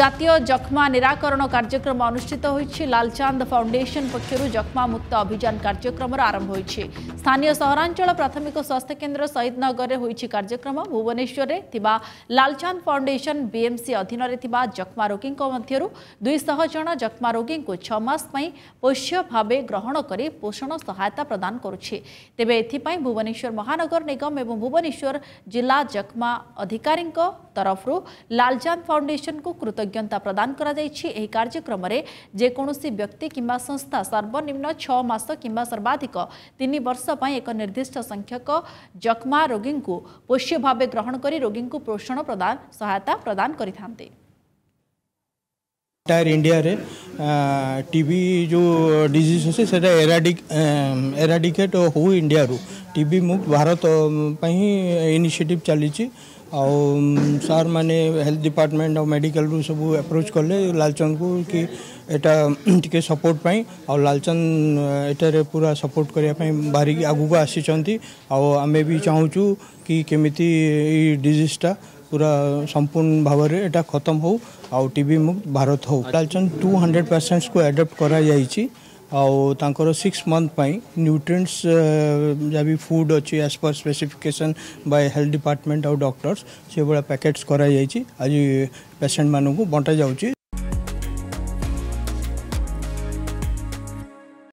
জাতীয় যক্ষ্মা নিরাকরণ কার্যক্রম অনুষ্ঠিত হয়েছে লালচাঁদ ফাউন্ডেসন পক্ষ যক্ষ্মা মুক্ত অভিযান কার্যক্রমর আরম্ভ হয়েছে স্থানীয় সহরাঞ্চল প্রাথমিক স্বাস্থ্যকেন্দ্র শহীদনগরে হয়েছে কার্যক্রম ভুবনেশ্বরে থিবা লালচাঁদ ফাউন্ডেসন বিএমসি অধীনরে থিবা যক্ষ্মা রোগীঙ্ক মধ্যরু দুইশহ জন যক্ষ্মা রোগীঙ্কু ছমাস পাই পোষ্য ভাবে গ্রহণ করে পোষণ সহায়তা প্রদান করুছে তেবে এথিপাই ভুবনেশ্বর মহানগর নিগম এবং ভুবনেশ্বর জিলা যক্ষ্মা অধিকারীঙ্ক तरफ लालचांद फाउंडेसन को कृतज्ञता प्रदान करम जेकोसी व्यक्ति कि संस्था सर्वनिम्न छस कि सर्वाधिक तीन वर्ष एक निर्दिष्ट संख्यक जक्मा रोगी को पोष्य भाव ग्रहण कर रोगी को पोषण प्रदान सहायता प्रदान कर ટીબી जो डिजिज अच्छे ସେଇଟା एराडिकेट ହେଉ ଇଣ୍ଡିଆରୁ टीबी मुक्त भारत इनिशिएटिव चली आउ सार मैंने हेल्थ डिपार्टमेंट और मेडिकल रू सब एप्रोच कले लालचंद को कि यहाँ टी सपोर्ट पाई और लालचंद एटारे पूरा सपोर्ट करने बाहर आगू आसी आमें भी चाहूँ कि केमी डिजीजटा ପୁରା ସମ୍ପୂର୍ଣ୍ଣ ଭାବରେ ଏଇଟା ଖତମ ହେଉ ଆଉ ଟିବି ମୁକ୍ତ ଭାରତ ହେଉ ଡାଲଚନ୍ ଟୁ ହଣ୍ଡ୍ରେଡ଼ ପେସେଣ୍ଟସ୍କୁ ଆଡ଼ପ୍ଟ କରାଯାଇଛି ଆଉ ତାଙ୍କର ସିକ୍ସ ମନ୍ଥ ପାଇଁ ନ୍ୟୁଟ୍ରିଏଣ୍ଟସ୍ ଯାହା ବି ଫୁଡ଼୍ ଅଛି as per specification by health department ଆଉ ଡକ୍ଟର୍ସ ସେଭଳିଆ ପ୍ୟାକେଟ୍ସ କରାଯାଇଛି ଆଜି ପେସେଣ୍ଟମାନଙ୍କୁ ବଣ୍ଟାଯାଉଛି